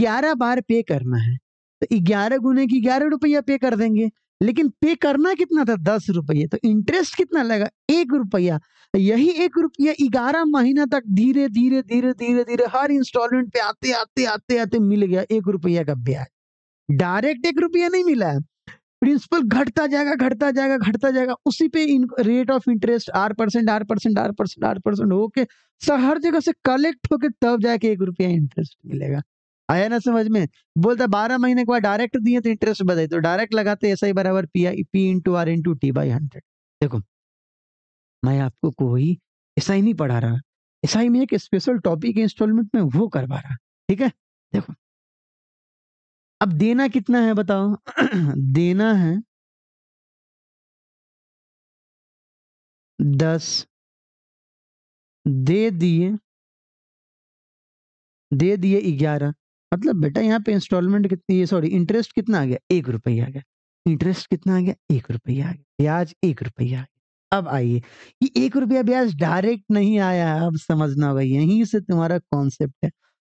ग्यारह बार पे करना है तो ग्यारह गुने की ग्यारह रुपया पे कर देंगे लेकिन पे करना कितना था दस रुपये तो इंटरेस्ट कितना लगा एक रुपया तो यही एक रुपया ग्यारह महीना तक धीरे धीरे धीरे धीरे धीरे हर इंस्टॉलमेंट पे आते आते आते आते मिल गया एक रुपया का ब्याज डायरेक्ट एक रुपया नहीं मिला है प्रिंसिपल घटता जाएगा घटता जाएगा घटता जाएगा उसी पे इन rate of interest R percent R percent R percent R percent होके सर हर जगह से कलेक्ट होके तब जाके एक रुपया इंटरेस्ट मिलेगा आया ना समझ में बोलता बारह महीने के बाद डायरेक्ट दिए तो इंटरेस्ट बताए तो डायरेक्ट लगाते ऐसा ही बराबर P I P into R into T by hundred देखो मैं आपको कोई ऐसा ही नहीं पढ़ा रहा ऐसा ही में एक स्पेशल टॉपिक इंस्टॉलमेंट में वो करवा रहा ठीक है देखो अब देना कितना है बताओ? देना है दस दे दिए दे दिए ग्यारह मतलब बेटा यहाँ पे इंस्टॉलमेंट कितनी सॉरी इंटरेस्ट कितना आ गया एक रुपया आ गया इंटरेस्ट कितना आ गया एक रुपया आ गया ब्याज एक रुपया आ गया अब आइए ये एक रुपया ब्याज डायरेक्ट नहीं आया है अब समझना होगा यहीं से तुम्हारा कॉन्सेप्ट है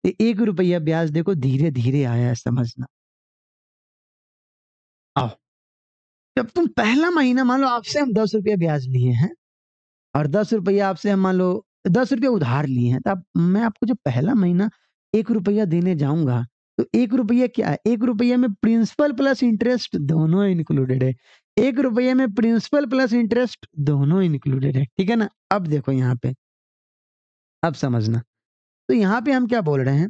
एक रुपया ब्याज देखो धीरे धीरे आया है समझना आओ जब तुम पहला महीना मान लो आपसे हम दस रुपया ब्याज लिए हैं और दस रुपया आपसे हम मान लो दस रुपया उधार लिए हैं तो आप मैं आपको जो पहला महीना एक रुपया देने जाऊंगा तो एक रुपया क्या है एक रुपया में प्रिंसिपल प्लस इंटरेस्ट दोनों इंक्लूडेड है एक रुपये में प्रिंसिपल प्लस इंटरेस्ट दोनों इंक्लूडेड है ठीक है ना अब देखो यहाँ पे अब समझना तो यहाँ पे हम क्या बोल रहे हैं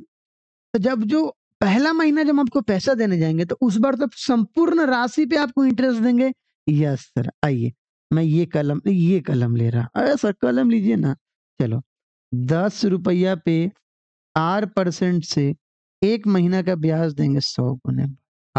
तो जब जो पहला महीना जब आपको पैसा देने जाएंगे तो उस बार तो संपूर्ण राशि पे आपको इंटरेस्ट देंगे यस सर आइए मैं ये कलम ये कलम ले रहा अरे सर कलम लीजिए ना चलो दस रुपया पे आर परसेंट से एक महीना का ब्याज देंगे सौ गुने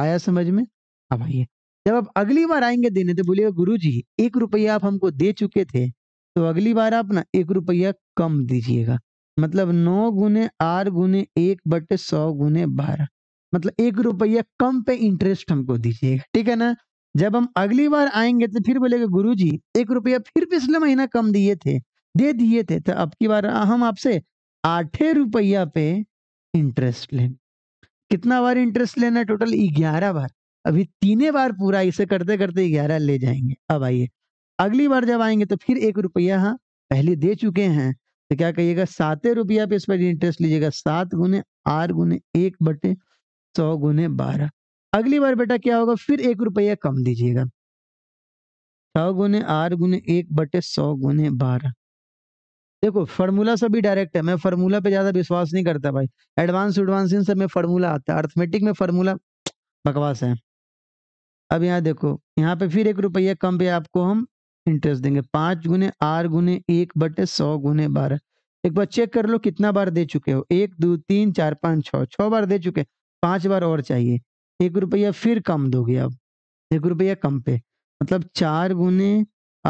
आया समझ में अब आइए जब आप अगली बार आएंगे देने तो बोलिएगा गुरु जी एक रुपया आप हमको दे चुके थे तो अगली बार आप ना एक रुपया कम दीजिएगा मतलब नौ गुने आर गुने एक बटे सौ गुने बारह मतलब एक रुपया कम पे इंटरेस्ट हमको दीजिएगा ठीक है ना जब हम अगली बार आएंगे तो फिर बोलेगा गुरु जी एक रुपया फिर पिछले महीना कम दिए थे दे दिए थे तो अब की बार हम आपसे आठे रुपया पे इंटरेस्ट लें कितना बार इंटरेस्ट लेना टोटल ग्यारह बार अभी तीन बार पूरा इसे करते करते ग्यारह ले जाएंगे अब आइए अगली बार जब आएंगे तो फिर एक रुपया हाँ पहले दे चुके हैं तो क्या कहिएगा साते रुपया पे इस पर इंटरेस्ट लीजिएगा सात गुने आर गुने एक बटे सौ गुने बारह अगली बार बेटा क्या होगा फिर एक रुपया कम दीजिएगा सौ गुने आर गुने एक बटे सौ गुने बारह देखो फार्मूला सभी डायरेक्ट है मैं फार्मूला पे ज्यादा विश्वास नहीं करता भाई एडवांस उडवांस इन सब में फार्मूला आता है अर्थमेटिक में फार्मूला बकवास है अब यहाँ देखो यहाँ पे फिर एक रुपया कम पे आपको हम इंटरेस्ट देंगे पांच गुने आर गुने एक बटे सौ गुने बारह एक बार चेक कर लो कितना बार दे चुके हो एक दो तीन चार पाँच छः छः बार दे चुके पांच बार और चाहिए एक रुपया फिर कम दोगे अब एक रुपया कम पे मतलब चार गुने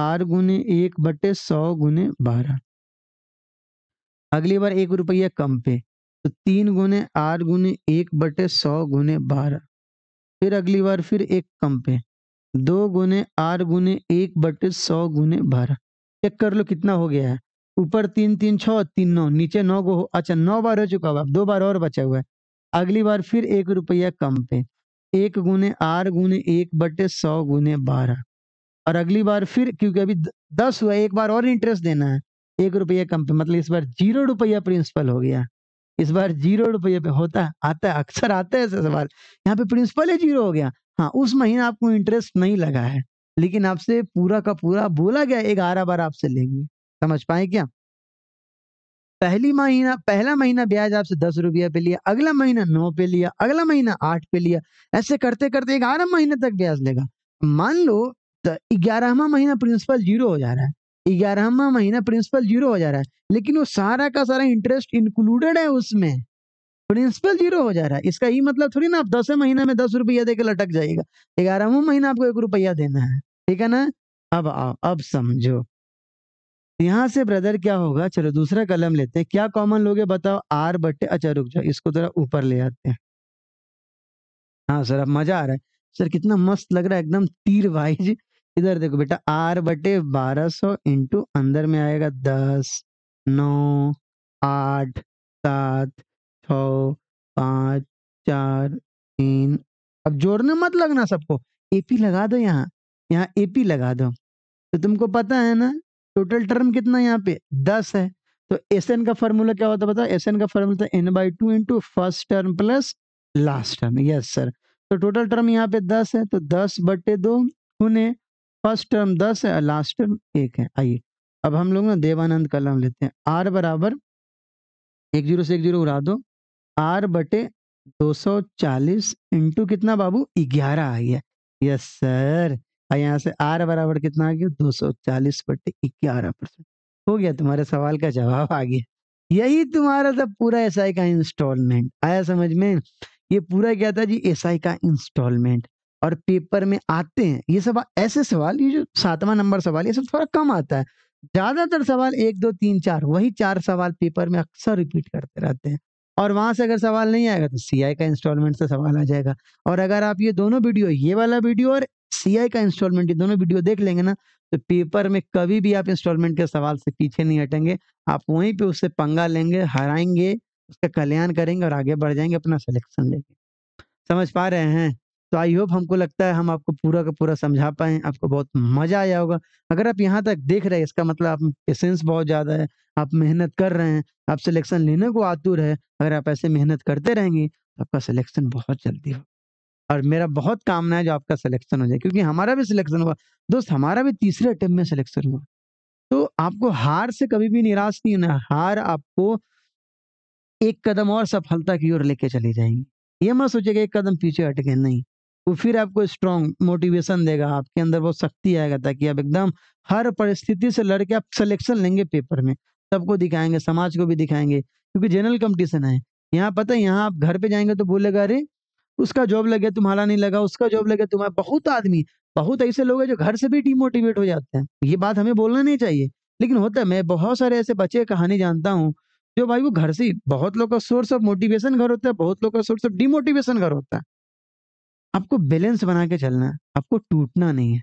आर गुने एक बटे सौ गुने बारह अगली बार एक रुपया कम पे तो तीन गुने आर गुने एक बटे सौ गुने बारह फिर अगली बार फिर एक कम पे दो गुने आर गुने एक बटे सौ गुने बारह चेक कर लो कितना हो गया है ऊपर तीन तीन छः तीन नौ नीचे नौ गो अच्छा नौ बार हो चुका हुआ दो बार और बचा हुआ है अगली बार फिर एक रुपया कम पे एक गुने आर गुने एक बटे सौ गुने बारह और अगली बार फिर क्योंकि अभी दस हुआ एक बार और इंटरेस्ट देना है एक रुपया कम पे मतलब इस बार जीरो रुपया प्रिंसिपल हो गया इस बार जीरो रुपये पे होता है आता है अक्सर आता है ऐसे सवाल यहाँ पे प्रिंसिपल ही जीरो हो गया हाँ उस महीना आपको इंटरेस्ट नहीं लगा है लेकिन आपसे पूरा का पूरा बोला गया एक ग्यारह बार आपसे लेंगे समझ पाए क्या पहली महीना पहला महीना ब्याज आपसे दस रुपया पे लिया अगला महीना नौ पे लिया अगला महीना आठ पे लिया ऐसे करते करते ग्यारह महीने तक ब्याज लेगा मान लो तो ग्यारहवा महीना प्रिंसिपल जीरो हो जा रहा है ग्यारहवा महीना प्रिंसिपल जीरो हो जा रहा है लेकिन वो सारा का सारा इंटरेस्ट इंक्लूडेड है उसमें प्रिंसिपल जीरो हो जा रहा है इसका ये मतलब थोड़ी ना आप दस महीने में दस रुपया देकर लटक जाएगा ग्यारहवा महीना आपको एक रुपया देना है ठीक है ना अब आओ अब समझो यहाँ से ब्रदर क्या होगा चलो दूसरा कलम लेते हैं क्या कॉमन लोगे बताओ आर बट्टे अच्छा रुक जाओ इसको थोड़ा ऊपर ले आते हैं हाँ सर अब मजा आ रहा है सर कितना मस्त लग रहा है एकदम तीर वाइज इधर देखो बेटा आर बटे बारह सौ इंटू अंदर में आएगा दस नौ आठ सात छ पाँच चार तीन अब जोड़ने मत लगना सबको एपी लगा दो यहाँ यहाँ एपी लगा दो तो तुमको पता है ना टोटल टर्म कितना यहाँ पे दस है तो एस एन का फॉर्मूला क्या होता है बताओ एस एन का फॉर्मूला था N by two into first term plus last term yes sir तो टोटल तो टर्म यहाँ पे दस है तो दस बटे दो फर्स्ट टर्म दस है लास्ट टर्म एक है आइए अब हम लोग ना देवानंद का नाम लेते हैं आर बराबर एक जीरो से एक जीरो उड़ा दो आर बटे दो सौ चालीस इंटू कितना बाबू ग्यारह आ गया यस सर यहाँ से आर बराबर कितना आ गया दो सौ चालीस बटे ग्यारह परसेंट हो गया तुम्हारे सवाल का जवाब आ गया यही तुम्हारा था पूरा एस का इंस्टॉलमेंट आया समझ में ये पूरा क्या था जी एस का इंस्टॉलमेंट और पेपर में आते हैं ये सब ऐसे सवाल ये जो सातवां नंबर सवाल ये सब थोड़ा कम आता है ज्यादातर सवाल एक दो तीन चार वही चार सवाल पेपर में अक्सर रिपीट करते रहते हैं और वहां से अगर सवाल नहीं आएगा तो सी का इंस्टॉलमेंट से सवाल आ जाएगा और अगर आप ये दोनों वीडियो ये वाला वीडियो और सी का इंस्टॉलमेंट ये दोनों वीडियो देख लेंगे ना तो पेपर में कभी भी आप इंस्टॉलमेंट के सवाल से पीछे नहीं हटेंगे आप वहीं पे उससे पंगा लेंगे हराएंगे उसका कल्याण करेंगे और आगे बढ़ जाएंगे अपना सिलेक्शन लेंगे समझ पा रहे हैं तो आई होप हमको लगता है हम आपको पूरा का पूरा समझा पाए आपको बहुत मजा आया होगा अगर आप यहाँ तक देख रहे हैं इसका मतलब आप पेशेंस बहुत ज़्यादा है आप मेहनत कर रहे हैं आप सिलेक्शन लेने को आतुर है अगर आप ऐसे मेहनत करते रहेंगे तो आपका सिलेक्शन बहुत जल्दी होगा और मेरा बहुत कामना है जो आपका सिलेक्शन हो जाए क्योंकि हमारा भी सिलेक्शन हुआ दोस्त हमारा भी तीसरे अटेम्प्ट में सिलेक्शन हुआ तो आपको हार से कभी भी निराश नहीं होना हार आपको एक कदम और सफलता की ओर लेके चली जाएंगे ये मत सोचेगा एक कदम पीछे हट गए नहीं वो फिर आपको स्ट्रॉन्ग मोटिवेशन देगा आपके अंदर वो शक्ति आएगा ताकि आप एकदम हर परिस्थिति से लड़के आप सिलेक्शन लेंगे पेपर में सबको दिखाएंगे समाज को भी दिखाएंगे क्योंकि जनरल कंपटीशन है यहाँ पता है यहाँ आप घर पे जाएंगे तो बोलेगा अरे उसका जॉब लगे तुम्हारा नहीं लगा उसका जॉब लगे तुम्हारा बहुत आदमी बहुत ऐसे लोग हैं जो घर से भी डिमोटिवेट हो जाते हैं ये बात हमें बोलना नहीं चाहिए लेकिन होता है मैं बहुत सारे ऐसे बच्चे कहानी जानता हूँ जो भाई वो घर से बहुत लोग का सोर्स ऑफ मोटिवेशन घर होता है बहुत लोग का सोर्स ऑफ डिमोटिवेशन घर होता है आपको बैलेंस बना के चलना है आपको टूटना नहीं है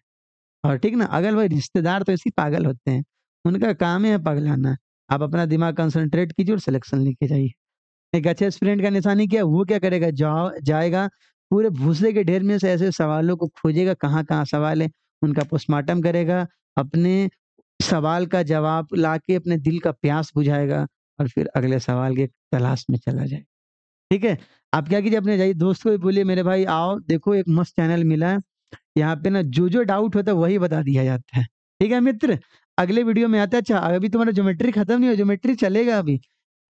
और ठीक ना अगल भाई रिश्तेदार तो ऐसे पागल होते हैं उनका काम है पागलाना आप अपना दिमाग कंसंट्रेट कीजिए और सिलेक्शन लेके जाइए एक अच्छे स्टूडेंट का निशानी क्या वो क्या करेगा जाओ जाएगा पूरे भूसे के ढेर में से ऐसे सवालों को खोजेगा कहाँ कहाँ सवाल है उनका पोस्टमार्टम करेगा अपने सवाल का जवाब लाके अपने दिल का प्यास बुझाएगा और फिर अगले सवाल के तलाश में चला जाएगा ठीक है आप क्या कीजिए अपने जाइए दोस्त को भी बोलिए मेरे भाई आओ देखो एक मस्त चैनल मिला है यहाँ पे ना जो जो डाउट होता है वही बता दिया जाता है ठीक है मित्र अगले वीडियो में आता है अच्छा अभी तुम्हारा ज्योमेट्री खत्म नहीं हो ज्योमेट्री चलेगा अभी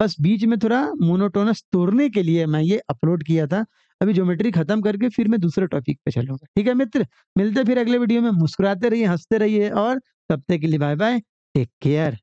बस बीच में थोड़ा मोनोटोनस तोड़ने के लिए मैं ये अपलोड किया था अभी ज्योमेट्री खत्म करके फिर मैं दूसरे टॉपिक पे चलूंगा ठीक है मित्र मिलते फिर अगले वीडियो में मुस्कुराते रहिए हंसते रहिए और तब तक के लिए बाय बाय टेक केयर